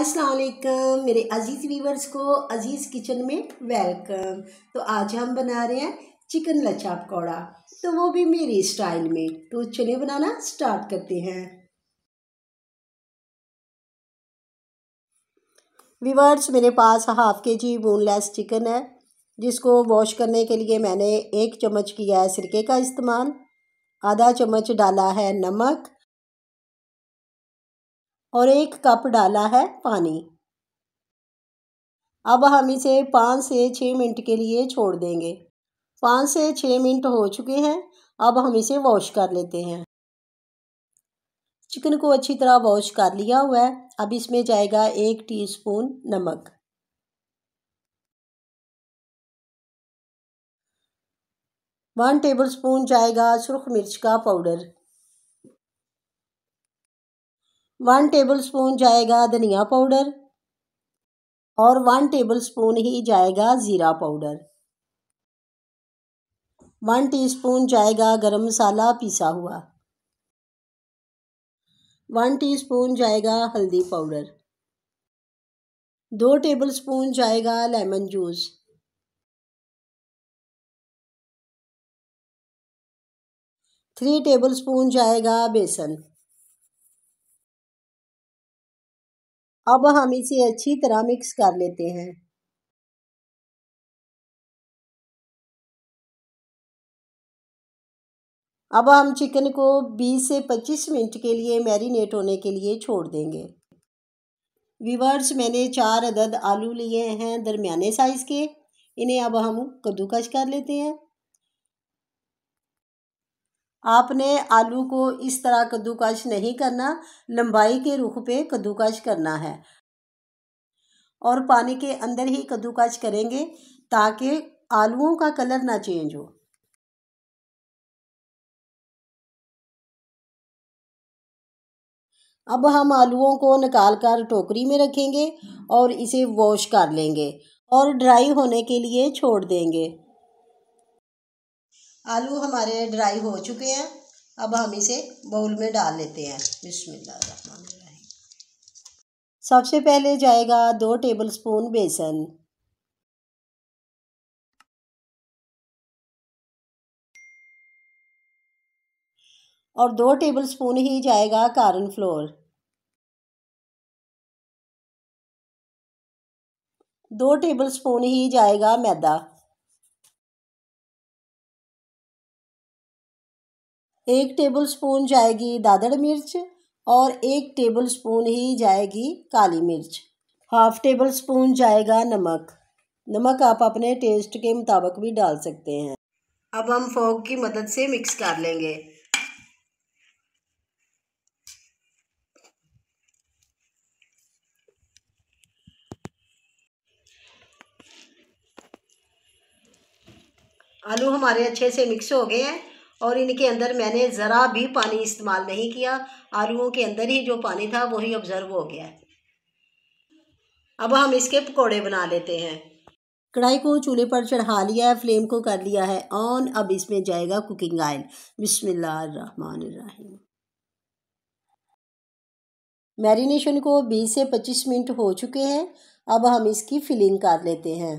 असलकम मेरे अज़ीज़ वीवर्स को अज़ीज़ किचन में वेलकम तो आज हम बना रहे हैं चिकन लच्छा पकौड़ा तो वो भी मेरी स्टाइल में तो चलिए बनाना स्टार्ट करते हैं वीवर्स मेरे पास हाफ के जी बोनलेस चिकन है जिसको वॉश करने के लिए मैंने एक चम्मच किया है सिरके का इस्तेमाल आधा चम्मच डाला है नमक और एक कप डाला है पानी अब हम इसे पाँच से छः मिनट के लिए छोड़ देंगे पाँच से छः मिनट हो चुके हैं अब हम इसे वॉश कर लेते हैं चिकन को अच्छी तरह वॉश कर लिया हुआ है अब इसमें जाएगा एक टीस्पून नमक वन टेबलस्पून जाएगा सुरख मिर्च का पाउडर वन टेबल स्पून जाएगा धनिया पाउडर और वन टेबल स्पून ही जाएगा ज़ीरा पाउडर वन टीस्पून जाएगा गरम मसाला पिसा हुआ वन टीस्पून जाएगा हल्दी पाउडर दो टेबल स्पून जाएगा lemon juice three tablespoon जाएगा बेसन अब हम इसे अच्छी तरह मिक्स कर लेते हैं अब हम चिकन को 20 से 25 मिनट के लिए मैरिनेट होने के लिए छोड़ देंगे विवर्स मैंने चार अदद आलू लिए हैं दरमियाने साइज़ के इन्हें अब हम कद्दूकश कर लेते हैं आपने आलू को इस तरह कद्दूकश नहीं करना लंबाई के रुख पे कद्दूकश करना है और पानी के अंदर ही कद्दूकश करेंगे ताकि आलूओं का कलर ना चेंज हो अब हम आलूओं को निकाल कर टोकरी में रखेंगे और इसे वॉश कर लेंगे और ड्राई होने के लिए छोड़ देंगे आलू हमारे ड्राई हो चुके हैं अब हम इसे बाउल में डाल लेते हैं बिस्मिल्लाह सबसे पहले जाएगा दो टेबलस्पून बेसन और दो टेबलस्पून ही जाएगा कारन फ्लोर दो टेबलस्पून ही जाएगा मैदा एक टेबलस्पून जाएगी दादड़ मिर्च और एक टेबलस्पून ही जाएगी काली मिर्च हाफ टेबल स्पून जाएगा नमक नमक आप अपने टेस्ट के मुताबिक भी डाल सकते हैं अब हम फोक की मदद से मिक्स कर लेंगे आलू हमारे अच्छे से मिक्स हो गए हैं और इनके अंदर मैंने ज़रा भी पानी इस्तेमाल नहीं किया आलूओं के अंदर ही जो पानी था वही ऑब्ज़र्व हो गया अब हम इसके पकोड़े बना लेते हैं कढ़ाई को चूल्हे पर चढ़ा लिया है फ्लेम को कर लिया है ऑन अब इसमें जाएगा कुकिंग ऑयल बिस्मिल्लाहमानिर्रहीम मैरिनेशन को 20 से 25 मिनट हो चुके हैं अब हम इसकी फिलिंग कर लेते हैं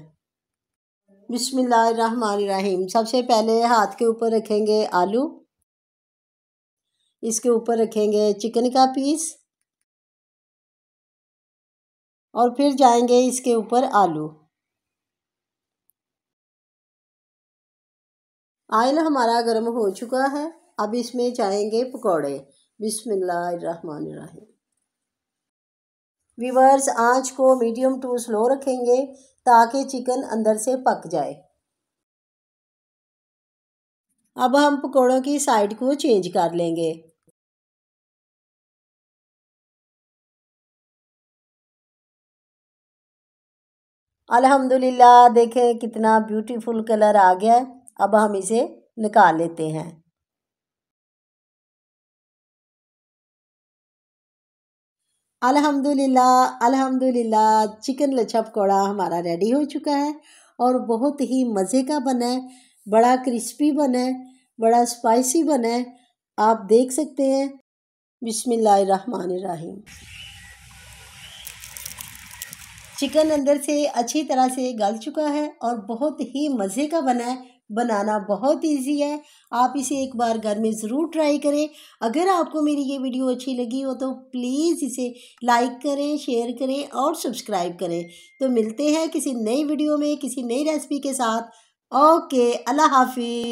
बिसमीम सबसे पहले हाथ के ऊपर रखेंगे आलू इसके ऊपर रखेंगे चिकन का पीस और फिर जाएंगे इसके ऊपर आलू आयल हमारा गर्म हो चुका है अब इसमें जाएंगे पकौड़े बिसमीम वीवर्स आंच को मीडियम टू स्लो रखेंगे ताकि चिकन अंदर से पक जाए अब हम पकौड़ों की साइड को चेंज कर लेंगे अल्हम्दुलिल्लाह देखें कितना ब्यूटीफुल कलर आ गया है अब हम इसे निकाल लेते हैं अल्हम्दुलिल्लाह अल्हम्दुलिल्लाह चिकन लच्छा पकौड़ा हमारा रेडी हो चुका है और बहुत ही मज़े का बना है बड़ा क्रिस्पी बना है बड़ा स्पाइसी बना है आप देख सकते हैं बिसमीम चिकन अंदर से अच्छी तरह से गल चुका है और बहुत ही मज़े का बना है बनाना बहुत इजी है आप इसे एक बार घर में ज़रूर ट्राई करें अगर आपको मेरी ये वीडियो अच्छी लगी हो तो प्लीज़ इसे लाइक करें शेयर करें और सब्सक्राइब करें तो मिलते हैं किसी नई वीडियो में किसी नई रेसिपी के साथ ओके अल्लाह हाफि